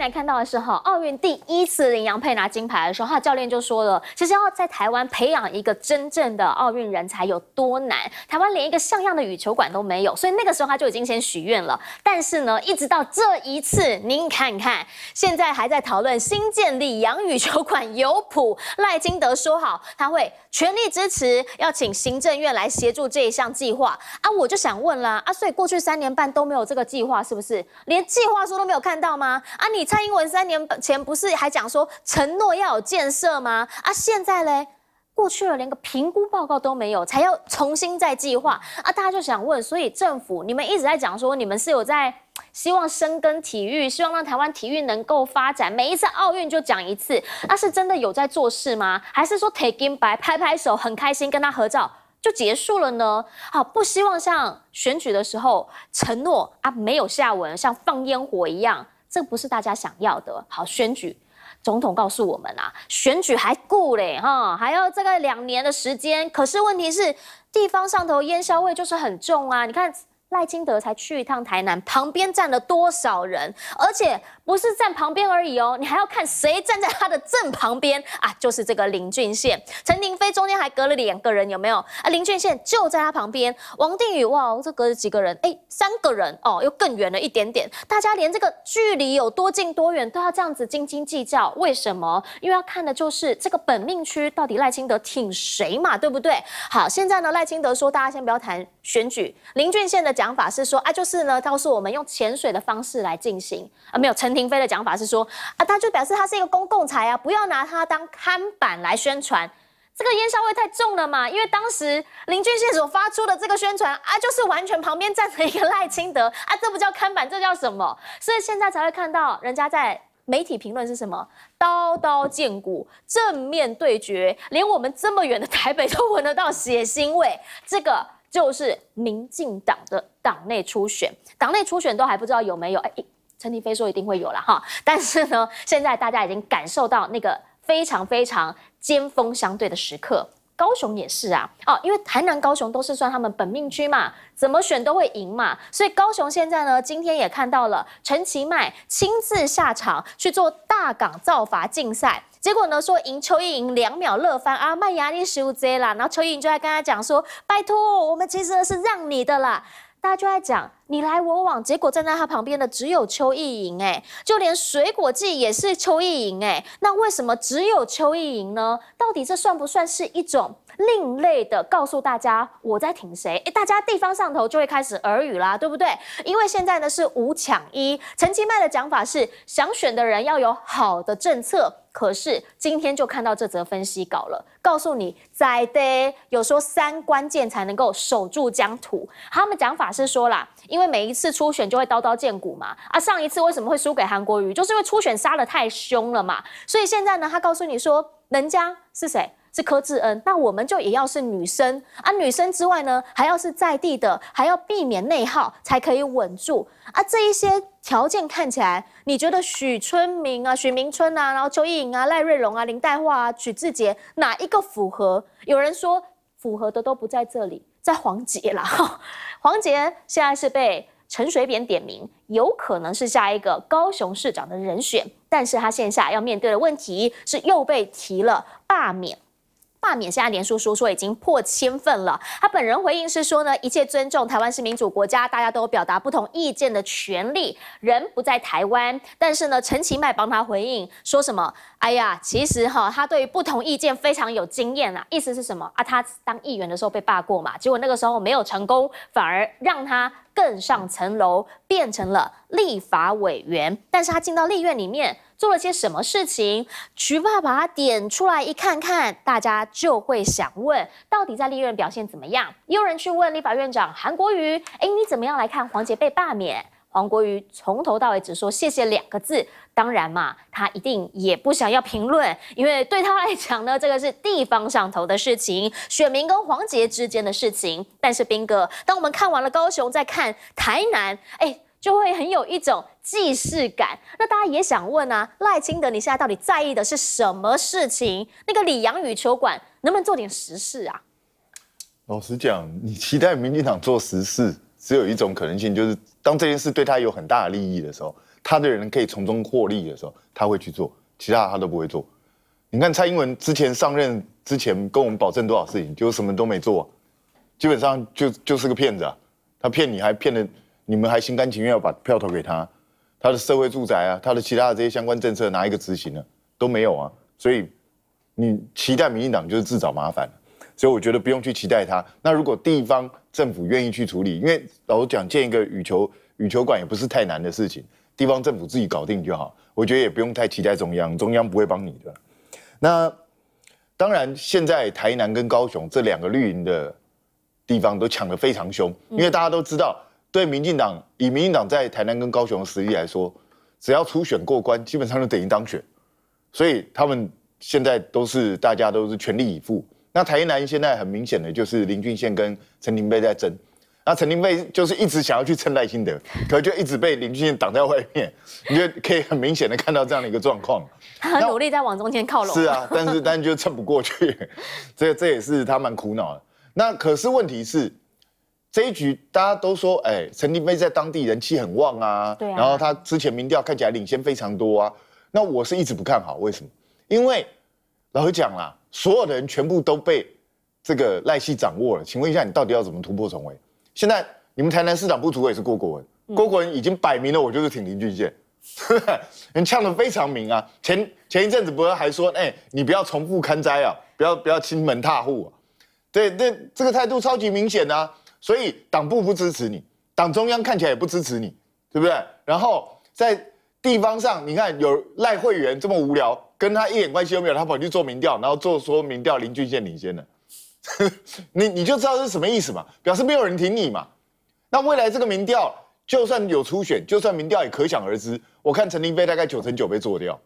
来看到的是哈，奥运第一次林洋佩拿金牌的时候，他教练就说了，其实要在台湾培养一个真正的奥运人才有多难，台湾连一个像样的羽球馆都没有，所以那个时候他就已经先许愿了。但是呢，一直到这一次，您看看，现在还在讨论新建立杨羽球馆有谱，赖金德说好他会全力支持，要请行政院来协助这一项计划啊，我就想问啦，啊，所以过去三年半都没有这个计划是不是？连计划书都没有看到吗？啊，你。蔡英文三年前不是还讲说承诺要有建设吗？啊，现在嘞过去了，连个评估报告都没有，才要重新再计划啊！大家就想问，所以政府你们一直在讲说你们是有在希望深耕体育，希望让台湾体育能够发展，每一次奥运就讲一次，那是真的有在做事吗？还是说 take in by 拍拍手很开心跟他合照就结束了呢？好，不希望像选举的时候承诺啊没有下文，像放烟火一样。这不是大家想要的。好，选举总统告诉我们啊，选举还够嘞哈，还要这个两年的时间。可是问题是，地方上头烟硝味就是很重啊。你看赖清德才去一趟台南，旁边站了多少人，而且。不是站旁边而已哦，你还要看谁站在他的正旁边啊？就是这个林俊宪、陈廷飞中间还隔了两个人，有没有啊？林俊宪就在他旁边，王定宇哇，这隔了几个人，哎，三个人哦，又更远了一点点。大家连这个距离有多近多远都要这样子斤斤计较，为什么？因为要看的就是这个本命区到底赖清德挺谁嘛，对不对？好，现在呢，赖清德说大家先不要谈选举，林俊宪的讲法是说啊，就是呢告诉我们用潜水的方式来进行啊，没有陈廷。林飞的讲法是说啊，他就表示他是一个公共财啊，不要拿它当看板来宣传。这个烟硝味太重了嘛，因为当时林俊宪所发出的这个宣传啊，就是完全旁边站着一个赖清德啊，这不叫看板，这叫什么？所以现在才会看到人家在媒体评论是什么，刀刀见骨，正面对决，连我们这么远的台北都闻得到血腥味。这个就是民进党的党内初选，党内初选都还不知道有没有哎。陈廷飞说一定会有了哈，但是呢，现在大家已经感受到那个非常非常尖锋相对的时刻。高雄也是啊，哦，因为台南、高雄都是算他们本命区嘛，怎么选都会赢嘛。所以高雄现在呢，今天也看到了陈其迈亲自下场去做大港造反竞赛，结果呢说赢邱意莹两秒乐翻啊，麦芽力十五 Z 啦，然后邱意莹就在跟他讲说，拜托，我们其实是让你的啦。大家就在讲你来我往，结果站在他旁边的只有邱意莹哎，就连水果季也是邱意莹哎，那为什么只有邱意莹呢？到底这算不算是一种？另类的告诉大家，我在挺谁？哎，大家地方上头就会开始耳语啦，对不对？因为现在呢是五抢一，陈其迈的讲法是想选的人要有好的政策。可是今天就看到这则分析稿了，告诉你，在的有说三关键才能够守住疆土。他们讲法是说啦，因为每一次初选就会刀刀见骨嘛。啊，上一次为什么会输给韩国瑜，就是因为初选杀的太凶了嘛。所以现在呢，他告诉你说，人家是谁？是柯志恩，那我们就也要是女生啊，女生之外呢，还要是在地的，还要避免内耗才可以稳住啊。这一些条件看起来，你觉得许春明啊、许明春啊、然后邱意莹啊、赖瑞荣啊、林黛桦啊、许志杰哪一个符合？有人说符合的都不在这里，在黄杰了。黄杰现在是被陈水扁点名，有可能是下一个高雄市长的人选，但是他线下要面对的问题是又被提了罢免。罢免，现在连叔书说已经破千份了。他本人回应是说呢，一切尊重台湾是民主国家，大家都有表达不同意见的权利。人不在台湾，但是呢，陈其迈帮他回应说什么？哎呀，其实哈，他对于不同意见非常有经验啊。意思是什么啊？他当议员的时候被罢过嘛，结果那个时候没有成功，反而让他更上层楼，变成了立法委员。但是他进到立院里面。做了些什么事情？橘爸爸点出来一看，看大家就会想问，到底在利润表现怎么样？也有人去问立法院长韩国瑜，哎，你怎么样来看黄杰被罢免？黄国瑜从头到尾只说谢谢两个字。当然嘛，他一定也不想要评论，因为对他来讲呢，这个是地方上头的事情，选民跟黄杰之间的事情。但是斌哥，当我们看完了高雄，再看台南，哎。就会很有一种既视感。那大家也想问啊，赖清德你现在到底在意的是什么事情？那个李阳羽球馆能不能做点实事啊？老实讲，你期待民进党做实事，只有一种可能性，就是当这件事对他有很大的利益的时候，他的人可以从中获利的时候，他会去做，其他他都不会做。你看蔡英文之前上任之前跟我们保证多少事情，就什么都没做，基本上就就是个骗子。啊！他骗你，还骗了。你们还心甘情愿要把票投给他，他的社会住宅啊，他的其他的这些相关政策拿一个执行呢？都没有啊，所以你期待民进党就是自找麻烦，所以我觉得不用去期待他。那如果地方政府愿意去处理，因为老讲建一个羽球羽球馆也不是太难的事情，地方政府自己搞定就好，我觉得也不用太期待中央，中央不会帮你的。那当然，现在台南跟高雄这两个绿营的地方都抢得非常凶，因为大家都知道。对民进党，以民进党在台南跟高雄的实力来说，只要初选过关，基本上就等于当选。所以他们现在都是大家都是全力以赴。那台南现在很明显的就是林俊宪跟陈廷飞在争，那陈廷飞就是一直想要去蹭赖清德，可就一直被林俊宪挡在外面。你就可以很明显的看到这样的一个状况，努力在往中间靠拢。是啊，但是但就蹭不过去，这这也是他蛮苦恼的。那可是问题是。这一局大家都说，哎，陈定飞在当地人气很旺啊，对。然后他之前民调看起来领先非常多啊，那我是一直不看好，为什么？因为老实讲啦，所有的人全部都被这个赖系掌握了。请问一下，你到底要怎么突破重围？现在你们台南市长不足也是郭国文，郭国文已经摆明了，我就是挺林俊杰，人呛得非常明啊。前前一阵子不是还说，哎，你不要重复刊灾啊，不要不要亲门踏户啊，对，那这个态度超级明显啊。所以党部不支持你，党中央看起来也不支持你，对不对？然后在地方上，你看有赖会员这么无聊，跟他一点关系都没有，他跑去做民调，然后做说民调林俊宪领先了，你你就知道是什么意思嘛？表示没有人挺你嘛？那未来这个民调就算有初选，就算民调也可想而知，我看陈林飞大概九成九被做掉，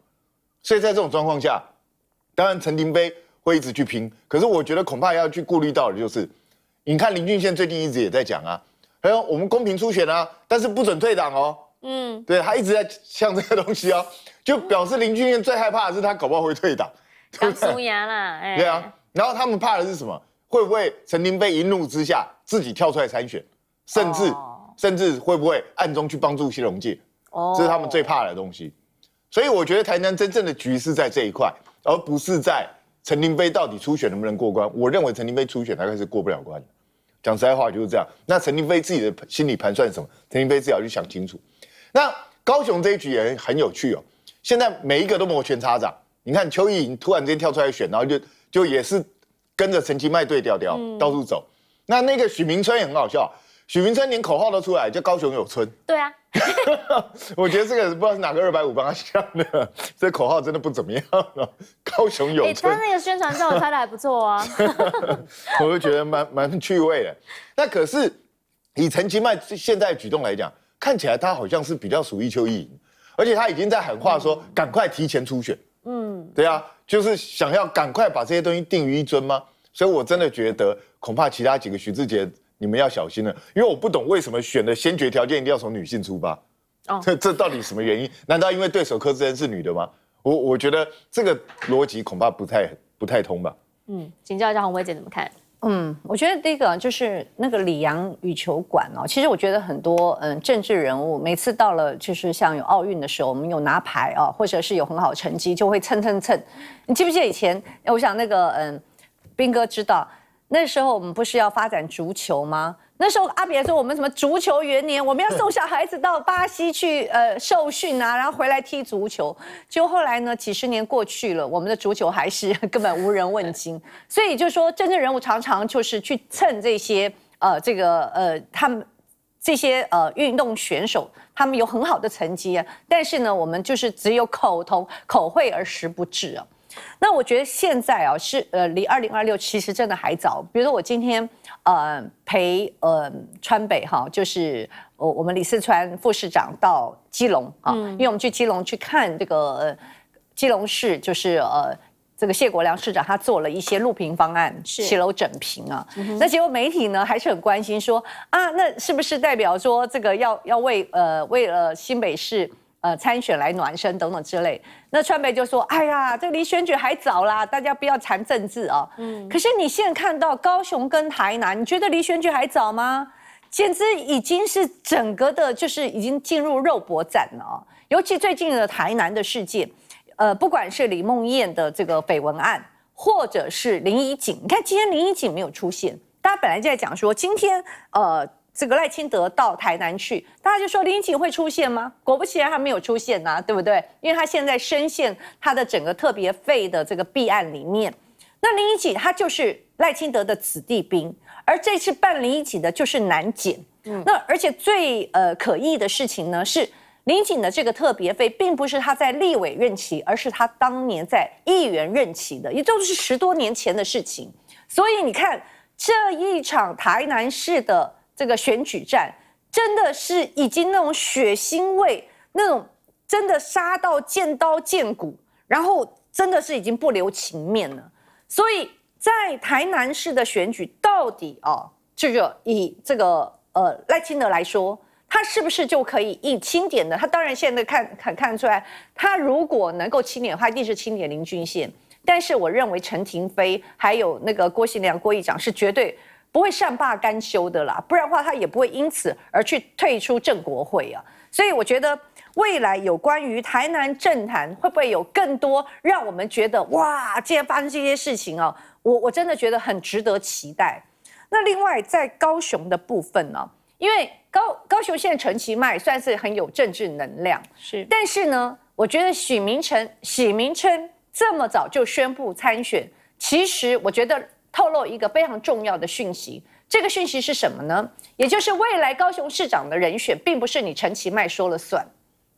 所以在这种状况下，当然陈林飞会一直去拼，可是我觉得恐怕要去顾虑到的就是。你看林俊宪最近一直也在讲啊，还有我们公平初选啊，但是不准退党哦。嗯，对他一直在呛这个东西哦，就表示林俊宪最害怕的是他搞不好会退党，出牙啦。对啊，然后他们怕的是什么？会不会陈明被一怒之下自己跳出来参选，甚至甚至会不会暗中去帮助谢龙介？哦，这是他们最怕的东西。所以我觉得台南真正的局势在这一块，而不是在。陈亭飞到底初选能不能过关？我认为陈亭飞初选大概是过不了关的，讲实在话就是这样。那陈亭飞自己的心里盘算什么？陈亭飞自己要去想清楚。那高雄这一局也很有趣哦，现在每一个都摩拳擦掌。你看邱意莹突然之间跳出来选，然后就就也是跟着陈其麦队调调到处走。那那个许明春也很好笑。许明春连口号都出来，叫高雄有春。对啊，我觉得这个不知道是哪个二百五帮他想的，这口号真的不怎么样啊。高雄有，他那个宣传照拍得还不错啊，我就觉得蛮蛮趣味的。那可是以陈其迈现在的举动来讲，看起来他好像是比较属于邱意而且他已经在喊话说赶快提前出选。嗯，对啊，就是想要赶快把这些东西定于一尊吗？所以我真的觉得恐怕其他几个徐志杰。你们要小心了，因为我不懂为什么选的先决条件一定要从女性出发。哦，这这到底什么原因？难道因为对手柯志恩是女的吗？我我觉得这个逻辑恐怕不太不太通吧。嗯，请教一下红薇姐怎么看？嗯，我觉得第一个就是那个李阳羽球馆哦，其实我觉得很多嗯政治人物每次到了就是像有奥运的时候，我们有拿牌哦，或者是有很好成绩，就会蹭蹭蹭。你记不记得以前？我想那个嗯，斌哥知道。那时候我们不是要发展足球吗？那时候阿扁说我们什么足球元年，我们要送小孩子到巴西去呃受训啊，然后回来踢足球。就后来呢，几十年过去了，我们的足球还是 根本无人问津。所以就说真正人物常常就是去蹭这些呃这个呃他们这些呃运动选手，他们有很好的成绩啊，但是呢，我们就是只有口头口惠而实不至啊。那我觉得现在啊，是呃，离二零二六其实真的还早。比如说我今天呃陪呃川北哈，就是我我们李四川副市长到基隆啊，因为我们去基隆去看这个基隆市，就是呃这个谢国良市长他做了一些录屏方案，七楼整屏啊。那结果媒体呢还是很关心，说啊，那是不是代表说这个要要为呃为了新北市？呃，参选来暖身等等之类，那川北就说：“哎呀，这离选举还早啦，大家不要谈政治哦。”嗯，可是你现在看到高雄跟台南，你觉得离选举还早吗？简直已经是整个的，就是已经进入肉搏战了。尤其最近的台南的事件，呃，不管是李梦燕的这个绯闻案，或者是林怡景，你看今天林怡景没有出现，大家本来在讲说今天呃。这个赖清德到台南去，大家就说林景会出现吗？果不其然，他没有出现呐，对不对？因为他现在深陷他的整个特别费的这个弊案里面。那林景他就是赖清德的子弟兵，而这次办林景的就是南检。嗯，那而且最呃可疑的事情呢是林景的这个特别费，并不是他在立委任期，而是他当年在议员任期的，也就是十多年前的事情。所以你看这一场台南市的。这个选举战真的是已经那种血腥味，那种真的杀到见刀见骨，然后真的是已经不留情面了。所以在台南市的选举，到底啊，这个以这个呃赖清德来说，他是不是就可以一清点的？他当然现在看看看出来，他如果能够清点的话，一定是清点林俊宪。但是我认为陈廷飞还有那个郭细良郭议长是绝对。不会善罢甘休的啦，不然的话，他也不会因此而去退出正国会啊。所以我觉得未来有关于台南政坛，会不会有更多让我们觉得哇，今天发生这些事情啊，我我真的觉得很值得期待。那另外在高雄的部分呢，因为高高雄现在陈其迈算是很有政治能量，是，但是呢，我觉得许明成许明诚这么早就宣布参选，其实我觉得。透露一个非常重要的讯息，这个讯息是什么呢？也就是未来高雄市长的人选，并不是你陈其迈说了算。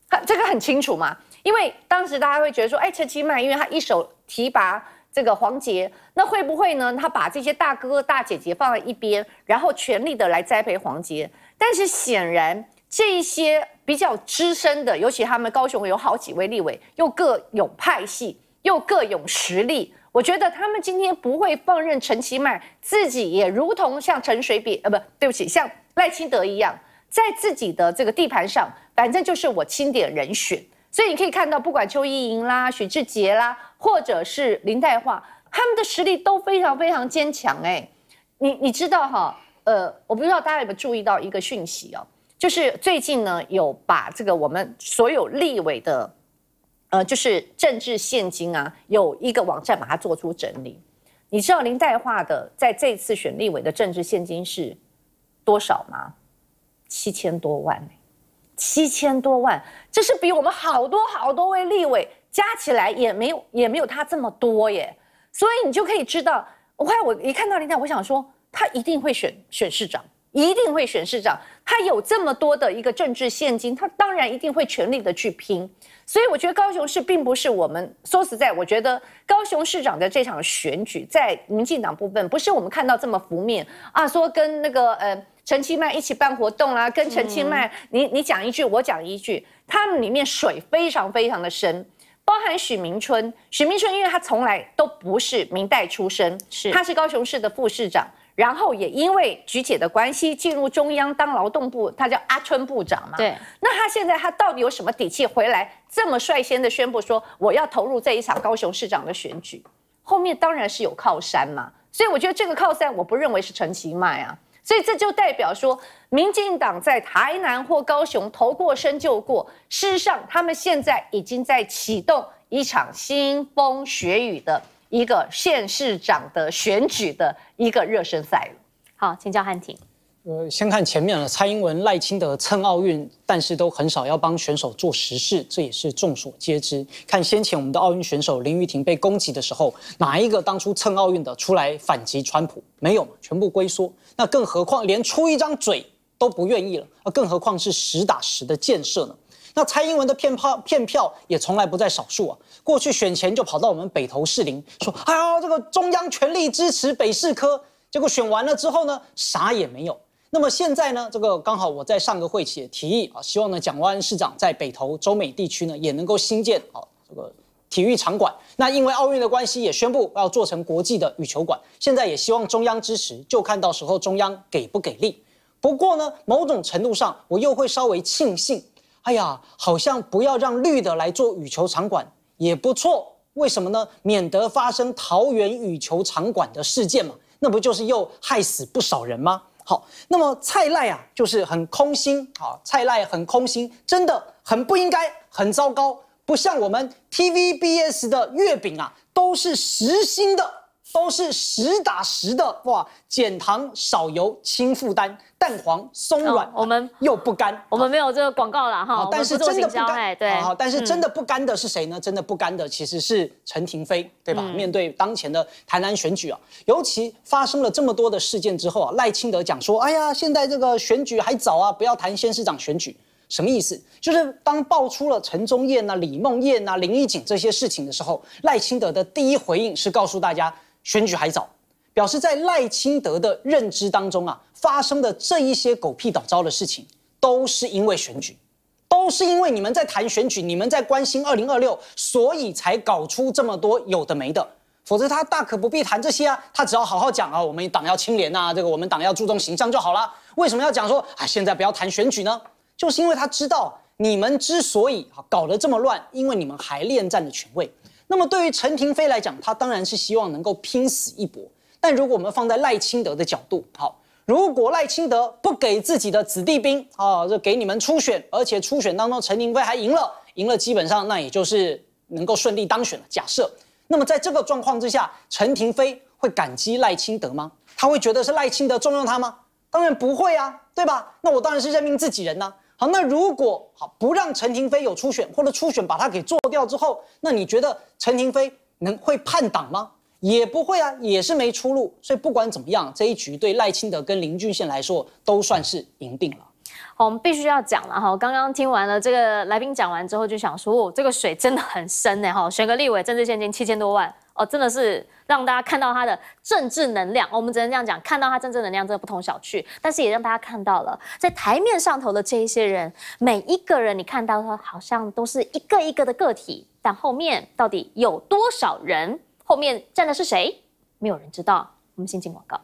他这个很清楚嘛？因为当时大家会觉得说，哎，陈其迈，因为他一手提拔这个黄杰，那会不会呢？他把这些大哥大姐姐放在一边，然后全力的来栽培黄杰？但是显然，这些比较资深的，尤其他们高雄有好几位立委，又各有派系，又各有实力。我觉得他们今天不会放任陈其迈自己也如同像陈水扁呃不对不起像赖清德一样在自己的这个地盘上，反正就是我钦点人选。所以你可以看到，不管邱意莹啦、许志杰啦，或者是林黛桦，他们的实力都非常非常坚强。哎，你你知道哈？呃，我不知道大家有没有注意到一个讯息哦，就是最近呢有把这个我们所有立委的。呃，就是政治现金啊，有一个网站把它做出整理。你知道林黛华的在这次选立委的政治现金是多少吗？七千多万呢，七千多万，这是比我们好多好多位立委加起来也没有，也没有他这么多耶。所以你就可以知道，我看我一看到林黛，我想说他一定会选选市长。一定会选市长，他有这么多的一个政治现金，他当然一定会全力的去拼。所以我觉得高雄市并不是我们说实在，我觉得高雄市长的这场选举，在民进党部分不是我们看到这么浮面啊，说跟那个呃陈其迈一起办活动啦，跟陈其迈你你讲一句，我讲一句，他们里面水非常非常的深，包含许明春，许明春因为他从来都不是明代出身，是他是高雄市的副市长。然后也因为菊姐的关系进入中央当劳动部，他叫阿春部长嘛。对。那他现在他到底有什么底气回来这么率先的宣布说我要投入这一场高雄市长的选举？后面当然是有靠山嘛。所以我觉得这个靠山我不认为是陈其迈啊。所以这就代表说，民进党在台南或高雄投过身就过。事实上，他们现在已经在启动一场腥风血雨的。一个县市长的选举的一个热身赛，好，请教汉庭。呃，先看前面了，蔡英文、赖清德蹭奥运，但是都很少要帮选手做实事，这也是众所皆知。看先前我们的奥运选手林玉廷被攻击的时候，哪一个当初蹭奥运的出来反击川普？没有嘛，全部龟缩。那更何况连出一张嘴都不愿意了，更何况是实打实的建设呢？那蔡英文的骗票骗票也从来不在少数啊。过去选前就跑到我们北投士林说：“啊，这个中央全力支持北市科。”结果选完了之后呢，啥也没有。那么现在呢，这个刚好我在上个会也提议啊，希望呢，蒋万市长在北投、洲美地区呢，也能够新建啊这个体育场馆。那因为奥运的关系，也宣布要做成国际的羽球馆。现在也希望中央支持，就看到时候中央给不给力。不过呢，某种程度上，我又会稍微庆幸。哎呀，好像不要让绿的来做羽球场馆也不错，为什么呢？免得发生桃园羽球场馆的事件嘛，那不就是又害死不少人吗？好，那么蔡赖啊，就是很空心啊，蔡赖很空心，真的很不应该，很糟糕，不像我们 TVBS 的月饼啊，都是实心的。都是实打实的哇，减糖少油轻负担，蛋黄松软，我们又不干，我们没有这个广告了哈。但是真的不干，对，好，但是真的不干的是谁呢？真的不干的其实是陈廷飞，对吧？面对当前的台南选举啊，尤其发生了这么多的事件之后啊，赖清德讲说：“哎呀，现在这个选举还早啊，不要谈先市长选举。”什么意思？就是当爆出了陈忠燕呐、李梦燕呐、林义景这些事情的时候，赖清德的第一回应是告诉大家。选举还早，表示在赖清德的认知当中啊，发生的这一些狗屁倒招的事情，都是因为选举，都是因为你们在谈选举，你们在关心二零二六，所以才搞出这么多有的没的。否则他大可不必谈这些啊，他只要好好讲啊，我们党要清廉呐，这个我们党要注重形象就好了。为什么要讲说啊，现在不要谈选举呢？就是因为他知道你们之所以搞得这么乱，因为你们还恋战的权位。那么对于陈廷妃来讲，他当然是希望能够拼死一搏。但如果我们放在赖清德的角度，好，如果赖清德不给自己的子弟兵啊，就给你们初选，而且初选当中陈廷妃还赢了，赢了，基本上那也就是能够顺利当选了。假设。那么在这个状况之下，陈廷妃会感激赖清德吗？他会觉得是赖清德重用他吗？当然不会啊，对吧？那我当然是任命自己人呢。好，那如果好不让陈廷飞有初选，或者初选把他给做掉之后，那你觉得陈廷飞能会叛党吗？也不会啊，也是没出路。所以不管怎么样，这一局对赖清德跟林俊宪来说都算是赢定了。好，我们必须要讲了哈，刚刚听完了这个来宾讲完之后，就想说，哦，这个水真的很深呢哈，选个立委，政治现金七千多万。哦，真的是让大家看到他的政治能量。我们只能这样讲，看到他政治能量真的不同小觑。但是也让大家看到了，在台面上头的这一些人，每一个人你看到他好像都是一个一个的个体，但后面到底有多少人，后面站的是谁，没有人知道。我们先进广告。